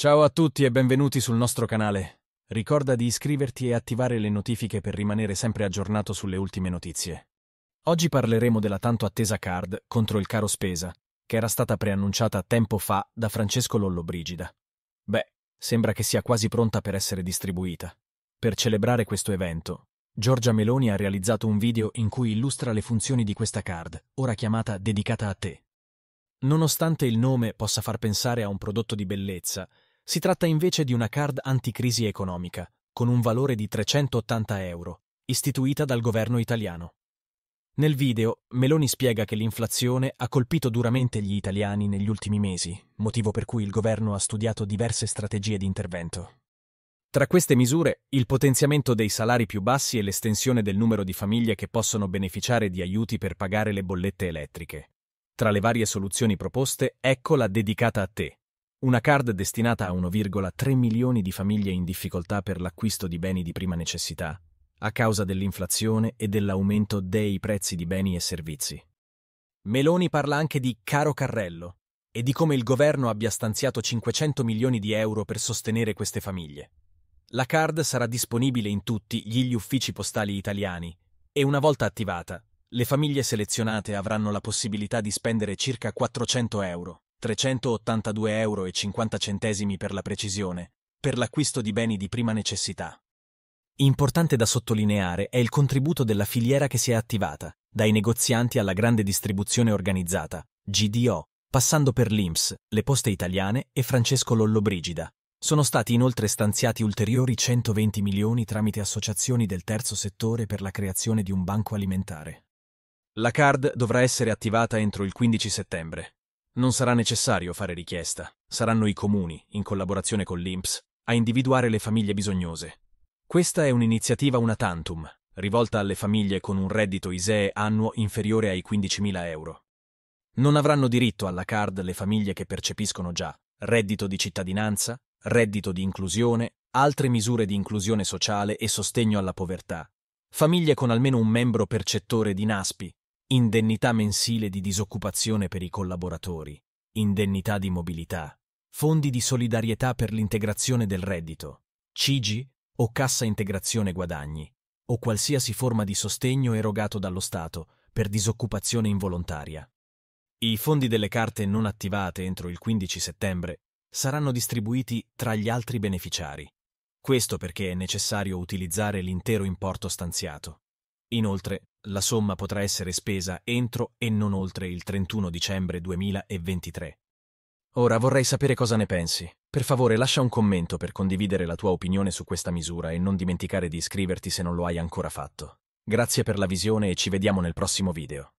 Ciao a tutti e benvenuti sul nostro canale. Ricorda di iscriverti e attivare le notifiche per rimanere sempre aggiornato sulle ultime notizie. Oggi parleremo della tanto attesa card contro il caro spesa, che era stata preannunciata tempo fa da Francesco Lollobrigida. Beh, sembra che sia quasi pronta per essere distribuita. Per celebrare questo evento, Giorgia Meloni ha realizzato un video in cui illustra le funzioni di questa card, ora chiamata Dedicata a te. Nonostante il nome possa far pensare a un prodotto di bellezza, si tratta invece di una card anticrisi economica, con un valore di 380 euro, istituita dal governo italiano. Nel video, Meloni spiega che l'inflazione ha colpito duramente gli italiani negli ultimi mesi, motivo per cui il governo ha studiato diverse strategie di intervento. Tra queste misure, il potenziamento dei salari più bassi e l'estensione del numero di famiglie che possono beneficiare di aiuti per pagare le bollette elettriche. Tra le varie soluzioni proposte, ecco la dedicata a te, una card destinata a 1,3 milioni di famiglie in difficoltà per l'acquisto di beni di prima necessità, a causa dell'inflazione e dell'aumento dei prezzi di beni e servizi. Meloni parla anche di caro carrello e di come il governo abbia stanziato 500 milioni di euro per sostenere queste famiglie. La card sarà disponibile in tutti gli uffici postali italiani e una volta attivata, le famiglie selezionate avranno la possibilità di spendere circa 400 euro 382,50 euro per la precisione, per l'acquisto di beni di prima necessità. Importante da sottolineare è il contributo della filiera che si è attivata, dai negozianti alla grande distribuzione organizzata, GDO, passando per l'IMS, le poste italiane e Francesco Lollobrigida. Sono stati inoltre stanziati ulteriori 120 milioni tramite associazioni del terzo settore per la creazione di un banco alimentare. La card dovrà essere attivata entro il 15 settembre. Non sarà necessario fare richiesta, saranno i comuni, in collaborazione con l'INPS, a individuare le famiglie bisognose. Questa è un'iniziativa una tantum, rivolta alle famiglie con un reddito ISEE annuo inferiore ai 15.000 euro. Non avranno diritto alla card le famiglie che percepiscono già reddito di cittadinanza, reddito di inclusione, altre misure di inclusione sociale e sostegno alla povertà, famiglie con almeno un membro percettore di NASPI, indennità mensile di disoccupazione per i collaboratori, indennità di mobilità, fondi di solidarietà per l'integrazione del reddito, CIGI o cassa integrazione guadagni, o qualsiasi forma di sostegno erogato dallo Stato per disoccupazione involontaria. I fondi delle carte non attivate entro il 15 settembre saranno distribuiti tra gli altri beneficiari. Questo perché è necessario utilizzare l'intero importo stanziato. Inoltre, la somma potrà essere spesa entro e non oltre il 31 dicembre 2023. Ora vorrei sapere cosa ne pensi. Per favore lascia un commento per condividere la tua opinione su questa misura e non dimenticare di iscriverti se non lo hai ancora fatto. Grazie per la visione e ci vediamo nel prossimo video.